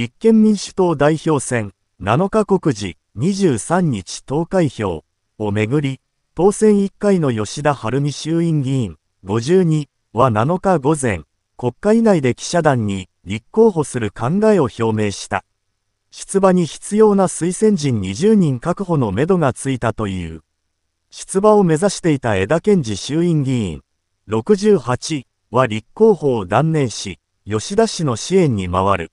立憲民主党代表選7日告示23日投開票をめぐり、当選1回の吉田晴美衆院議員52は7日午前、国会内で記者団に立候補する考えを表明した。出馬に必要な推薦人20人確保のめどがついたという。出馬を目指していた枝健治衆院議員68は立候補を断念し、吉田氏の支援に回る。